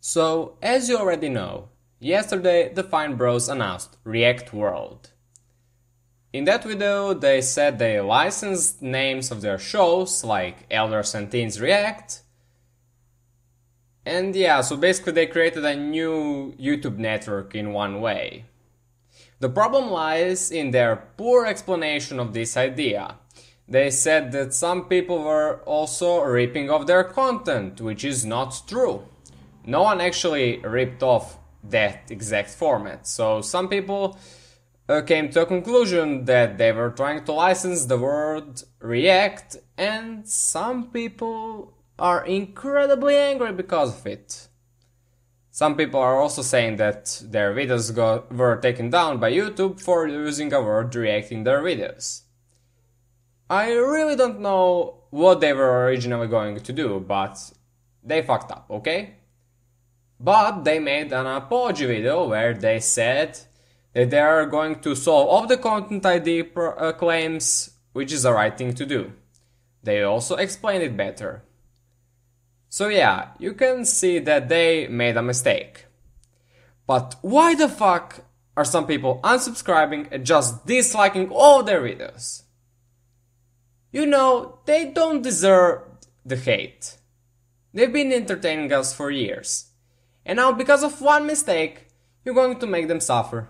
So, as you already know, yesterday the Fine Bros announced React World. In that video, they said they licensed names of their shows like Elders and Teens React. And yeah, so basically they created a new YouTube network in one way. The problem lies in their poor explanation of this idea. They said that some people were also ripping off their content, which is not true no one actually ripped off that exact format. So some people uh, came to a conclusion that they were trying to license the word React, and some people are incredibly angry because of it. Some people are also saying that their videos got, were taken down by YouTube for using a word React in their videos. I really don't know what they were originally going to do, but they fucked up, okay? But they made an apology video where they said that they are going to solve all the content ID uh, claims, which is the right thing to do. They also explained it better. So yeah, you can see that they made a mistake. But why the fuck are some people unsubscribing and just disliking all their videos? You know, they don't deserve the hate. They've been entertaining us for years. And now because of one mistake, you're going to make them suffer.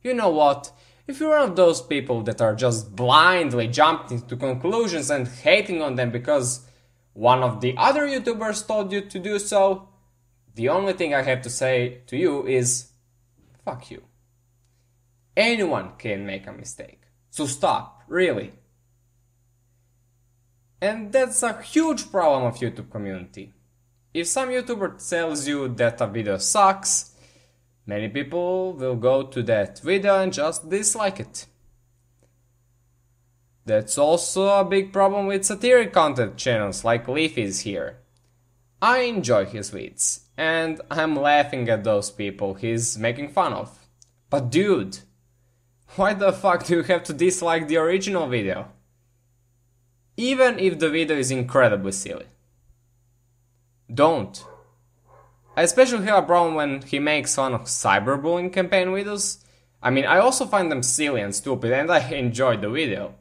You know what? If you're one of those people that are just blindly jumping to conclusions and hating on them because one of the other YouTubers told you to do so, the only thing I have to say to you is fuck you. Anyone can make a mistake. So stop, really. And that's a huge problem of YouTube community. If some YouTuber tells you that a video sucks, many people will go to that video and just dislike it. That's also a big problem with satiric content channels like Leafy's here. I enjoy his vids, and I'm laughing at those people he's making fun of. But dude, why the fuck do you have to dislike the original video? Even if the video is incredibly silly. Don't. I especially have a problem when he makes fun of cyberbullying campaign videos. I mean, I also find them silly and stupid and I enjoyed the video.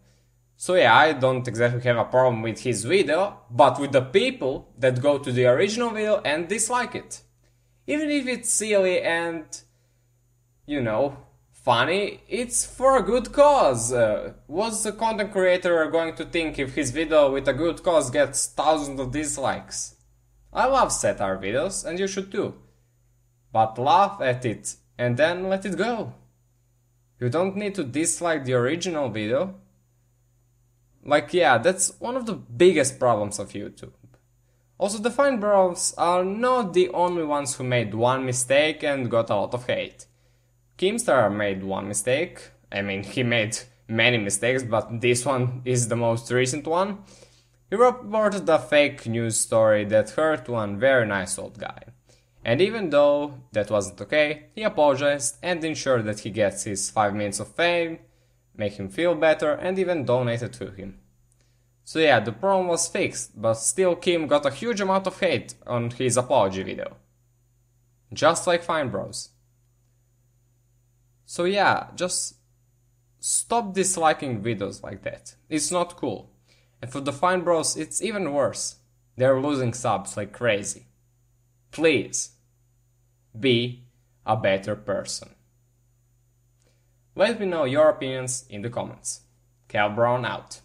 So yeah, I don't exactly have a problem with his video, but with the people that go to the original video and dislike it. Even if it's silly and, you know, funny, it's for a good cause. Uh, what's the content creator going to think if his video with a good cause gets thousands of dislikes? I love satire videos and you should too. But laugh at it and then let it go. You don't need to dislike the original video. Like, yeah, that's one of the biggest problems of YouTube. Also, the fine bros are not the only ones who made one mistake and got a lot of hate. Kimstar made one mistake. I mean, he made many mistakes, but this one is the most recent one. He reported a fake news story that hurt one very nice old guy. And even though that wasn't okay, he apologized and ensured that he gets his 5 minutes of fame, make him feel better, and even donated to him. So yeah, the problem was fixed, but still Kim got a huge amount of hate on his apology video. Just like Fine Bros. So yeah, just stop disliking videos like that. It's not cool. And for the fine bros, it's even worse. They're losing subs like crazy. Please, be a better person. Let me know your opinions in the comments. Cal Brown out.